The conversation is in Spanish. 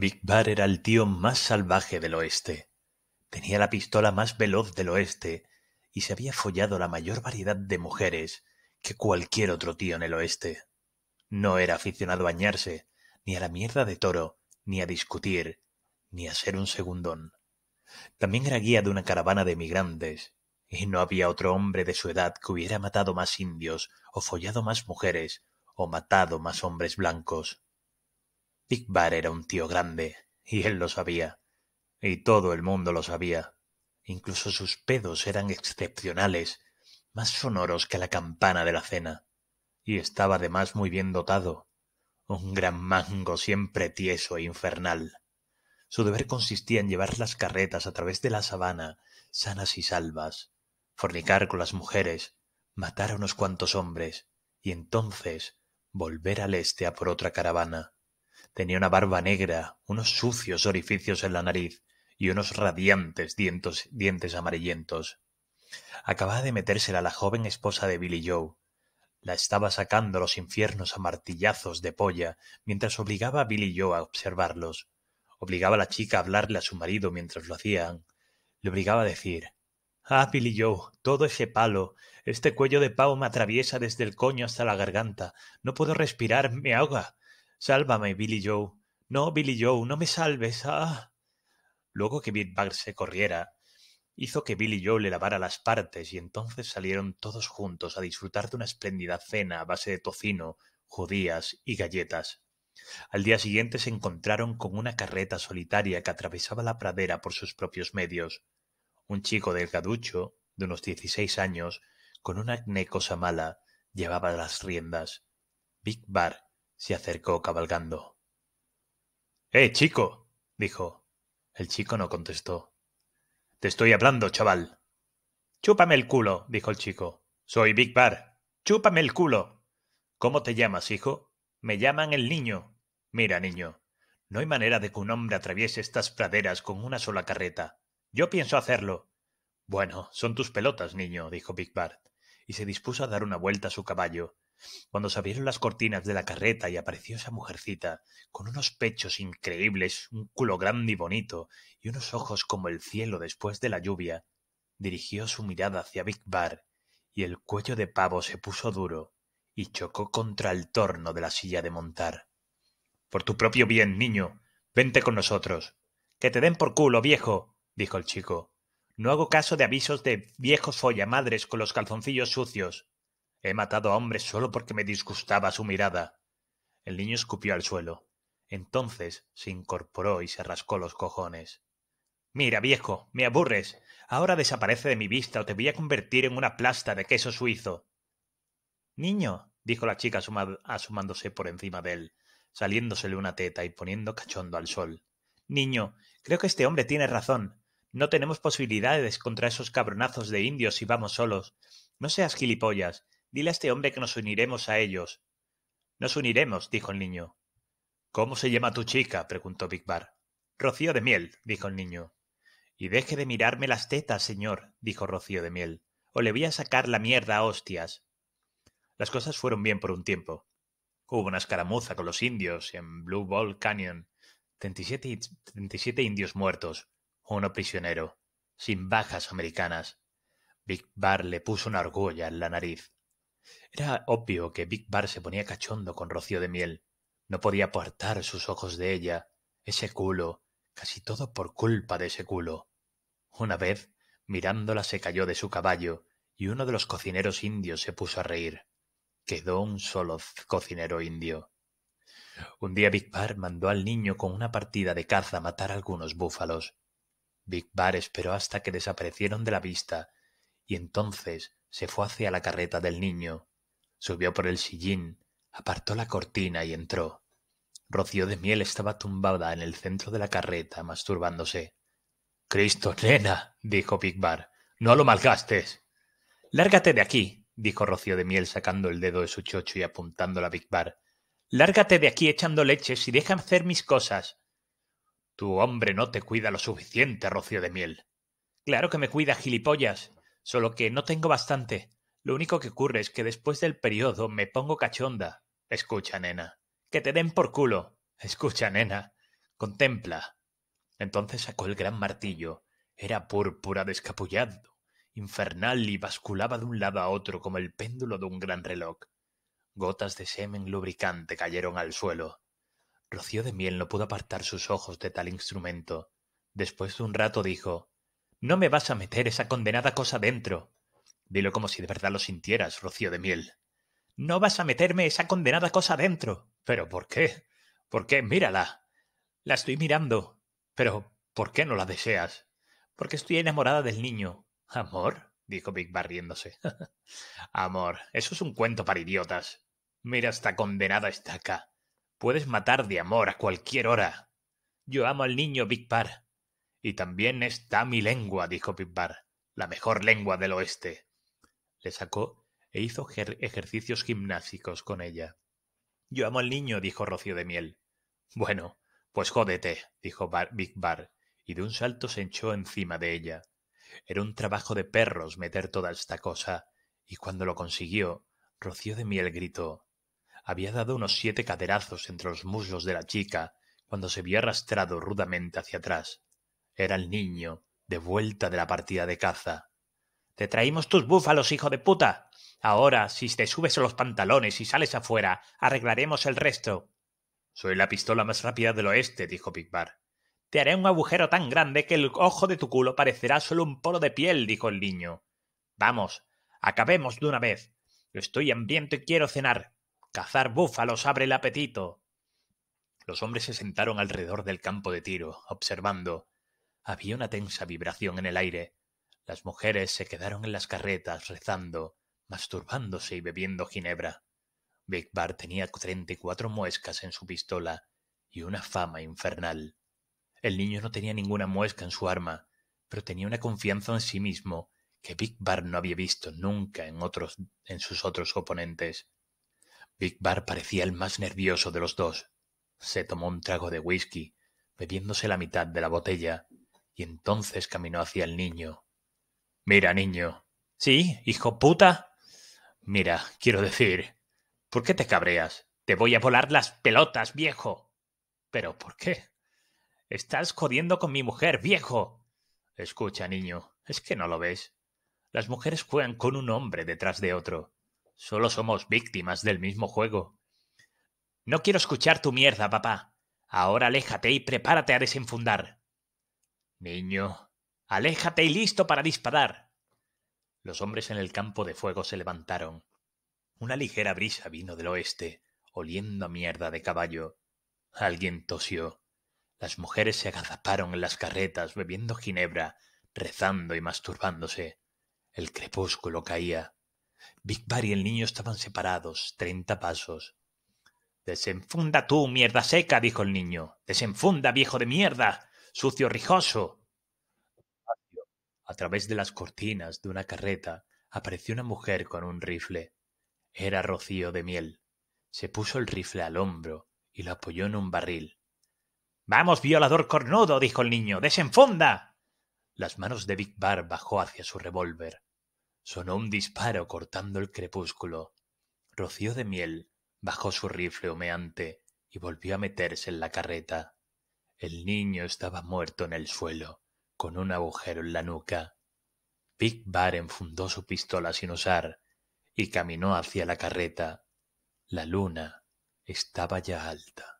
Big era el tío más salvaje del oeste. Tenía la pistola más veloz del oeste y se había follado la mayor variedad de mujeres que cualquier otro tío en el oeste. No era aficionado a bañarse, ni a la mierda de toro, ni a discutir, ni a ser un segundón. También era guía de una caravana de emigrantes, y no había otro hombre de su edad que hubiera matado más indios, o follado más mujeres, o matado más hombres blancos. Big Bar era un tío grande, y él lo sabía. Y todo el mundo lo sabía. Incluso sus pedos eran excepcionales, más sonoros que la campana de la cena. Y estaba además muy bien dotado. Un gran mango siempre tieso e infernal. Su deber consistía en llevar las carretas a través de la sabana, sanas y salvas, fornicar con las mujeres, matar a unos cuantos hombres, y entonces volver al este a por otra caravana. Tenía una barba negra, unos sucios orificios en la nariz y unos radiantes dientes amarillentos. Acababa de metérsela la joven esposa de Billy Joe. La estaba sacando los infiernos a martillazos de polla mientras obligaba a Billy Joe a observarlos. Obligaba a la chica a hablarle a su marido mientras lo hacían. Le obligaba a decir Ah, Billy Joe, todo ese palo, este cuello de pavo me atraviesa desde el coño hasta la garganta. No puedo respirar, me ahoga. Sálvame, Billy Joe. No, Billy Joe, no me salves. Ah. Luego que Big Bar se corriera, hizo que Billy Joe le lavara las partes y entonces salieron todos juntos a disfrutar de una espléndida cena a base de tocino, judías y galletas. Al día siguiente se encontraron con una carreta solitaria que atravesaba la pradera por sus propios medios. Un chico delgaducho, de unos dieciséis años, con una acné mala, llevaba las riendas. Big Bar se acercó cabalgando. ¡Eh, chico! dijo. El chico no contestó. Te estoy hablando, chaval. Chúpame el culo, dijo el chico. Soy Big Bar. Chúpame el culo. ¿Cómo te llamas, hijo? Me llaman el niño. Mira, niño, no hay manera de que un hombre atraviese estas praderas con una sola carreta. Yo pienso hacerlo. Bueno, son tus pelotas, niño, dijo Big Bart, y se dispuso a dar una vuelta a su caballo, cuando se abrieron las cortinas de la carreta y apareció esa mujercita, con unos pechos increíbles, un culo grande y bonito, y unos ojos como el cielo después de la lluvia, dirigió su mirada hacia Big Bar, y el cuello de pavo se puso duro, y chocó contra el torno de la silla de montar. Por tu propio bien, niño, vente con nosotros. Que te den por culo, viejo, dijo el chico. No hago caso de avisos de viejos follamadres con los calzoncillos sucios. He matado a hombres solo porque me disgustaba su mirada. El niño escupió al suelo. Entonces se incorporó y se rascó los cojones. Mira, viejo, me aburres. Ahora desaparece de mi vista o te voy a convertir en una plasta de queso suizo. Niño, dijo la chica asomándose por encima de él, saliéndosele una teta y poniendo cachondo al sol. Niño, creo que este hombre tiene razón. No tenemos posibilidades contra esos cabronazos de indios si vamos solos. No seas gilipollas. Dile a este hombre que nos uniremos a ellos. Nos uniremos, dijo el niño. ¿Cómo se llama tu chica? preguntó Big Bar. Rocío de miel, dijo el niño. Y deje de mirarme las tetas, señor, dijo Rocío de miel, o le voy a sacar la mierda a hostias. Las cosas fueron bien por un tiempo. Hubo una escaramuza con los indios en Blue Ball Canyon. y siete indios muertos, uno prisionero, sin bajas americanas. Big Bar le puso una argolla en la nariz. Era obvio que Big Bar se ponía cachondo con Rocío de Miel. No podía apartar sus ojos de ella. Ese culo. Casi todo por culpa de ese culo. Una vez, mirándola se cayó de su caballo, y uno de los cocineros indios se puso a reír. Quedó un solo cocinero indio. Un día Big Bar mandó al niño con una partida de caza matar algunos búfalos. Big Bar esperó hasta que desaparecieron de la vista, y entonces se fue hacia la carreta del niño. Subió por el sillín, apartó la cortina y entró. Rocío de Miel estaba tumbada en el centro de la carreta, masturbándose. Cristo, nena, dijo Big Bar, no lo malgastes. Lárgate de aquí, dijo Rocío de Miel sacando el dedo de su chocho y apuntándola a Big Bar. Lárgate de aquí echando leches y déjame hacer mis cosas. Tu hombre no te cuida lo suficiente, Rocío de Miel. Claro que me cuida, gilipollas, solo que no tengo bastante. Lo único que ocurre es que después del periodo me pongo cachonda. Escucha, nena. Que te den por culo. Escucha, nena. Contempla. Entonces sacó el gran martillo. Era púrpura descapullado, infernal y basculaba de un lado a otro como el péndulo de un gran reloj. Gotas de semen lubricante cayeron al suelo. Rocío de miel no pudo apartar sus ojos de tal instrumento. Después de un rato dijo No me vas a meter esa condenada cosa dentro. Dilo como si de verdad lo sintieras, Rocío de Miel. No vas a meterme esa condenada cosa dentro. ¿Pero por qué? ¿Por qué? Mírala. La estoy mirando. Pero, ¿por qué no la deseas? Porque estoy enamorada del niño. ¿Amor? dijo Big Bar riéndose. Amor, eso es un cuento para idiotas. Mira esta condenada está acá. Puedes matar de amor a cualquier hora. Yo amo al niño Big Bar. Y también está mi lengua, dijo Big Bar, la mejor lengua del oeste le sacó e hizo ejercicios gimnásticos con ella. Yo amo al niño, dijo Rocío de Miel. Bueno, pues jódete, dijo Big Bar, y de un salto se echó encima de ella. Era un trabajo de perros meter toda esta cosa, y cuando lo consiguió, Rocío de Miel gritó. Había dado unos siete caderazos entre los muslos de la chica cuando se vio arrastrado rudamente hacia atrás. Era el niño, de vuelta de la partida de caza. Te traímos tus búfalos, hijo de puta. Ahora, si te subes a los pantalones y sales afuera, arreglaremos el resto. Soy la pistola más rápida del oeste, dijo Big Te haré un agujero tan grande que el ojo de tu culo parecerá solo un polo de piel, dijo el niño. Vamos, acabemos de una vez. Estoy hambriento y quiero cenar. Cazar búfalos abre el apetito. Los hombres se sentaron alrededor del campo de tiro, observando. Había una tensa vibración en el aire. Las mujeres se quedaron en las carretas rezando, masturbándose y bebiendo ginebra. Big Bar tenía treinta y cuatro muescas en su pistola y una fama infernal. El niño no tenía ninguna muesca en su arma, pero tenía una confianza en sí mismo que Big Bar no había visto nunca en, otros, en sus otros oponentes. Big Bar parecía el más nervioso de los dos. Se tomó un trago de whisky, bebiéndose la mitad de la botella, y entonces caminó hacia el niño, Mira, niño. ¿Sí, hijo puta? Mira, quiero decir, ¿por qué te cabreas? Te voy a volar las pelotas, viejo. ¿Pero por qué? Estás jodiendo con mi mujer, viejo. Escucha, niño, es que no lo ves. Las mujeres juegan con un hombre detrás de otro. Solo somos víctimas del mismo juego. No quiero escuchar tu mierda, papá. Ahora aléjate y prepárate a desenfundar. Niño, Aléjate y listo para disparar. Los hombres en el campo de fuego se levantaron. Una ligera brisa vino del oeste, oliendo a mierda de caballo. Alguien tosió. Las mujeres se agazaparon en las carretas, bebiendo ginebra, rezando y masturbándose. El crepúsculo caía. Big Bar y el niño estaban separados, treinta pasos. Desenfunda tú, mierda seca, dijo el niño. Desenfunda, viejo de mierda. Sucio rijoso. A través de las cortinas de una carreta apareció una mujer con un rifle. Era Rocío de Miel. Se puso el rifle al hombro y lo apoyó en un barril. Vamos, violador cornudo, dijo el niño, desenfunda. Las manos de Big Bar bajó hacia su revólver. Sonó un disparo cortando el crepúsculo. Rocío de Miel bajó su rifle humeante y volvió a meterse en la carreta. El niño estaba muerto en el suelo, con un agujero en la nuca. Big Bar enfundó su pistola sin usar y caminó hacia la carreta. La luna estaba ya alta.